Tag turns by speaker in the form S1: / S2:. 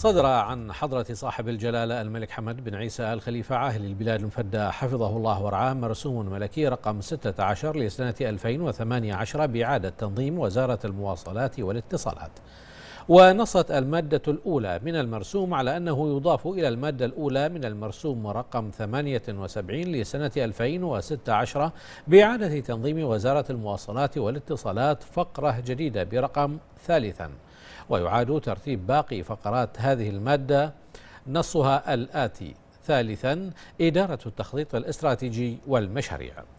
S1: صدر عن حضرة صاحب الجلالة الملك حمد بن عيسى الخليفة عاهل البلاد المفدى حفظه الله ورعاه مرسوم ملكي رقم 16 لسنة 2018 بإعادة تنظيم وزارة المواصلات والاتصالات ونصت المادة الأولى من المرسوم على أنه يضاف إلى المادة الأولى من المرسوم رقم 78 لسنة 2016 بإعادة تنظيم وزارة المواصلات والاتصالات فقرة جديدة برقم ثالثا ويعاد ترتيب باقي فقرات هذه المادة نصها الآتي ثالثا إدارة التخطيط الاستراتيجي والمشاريع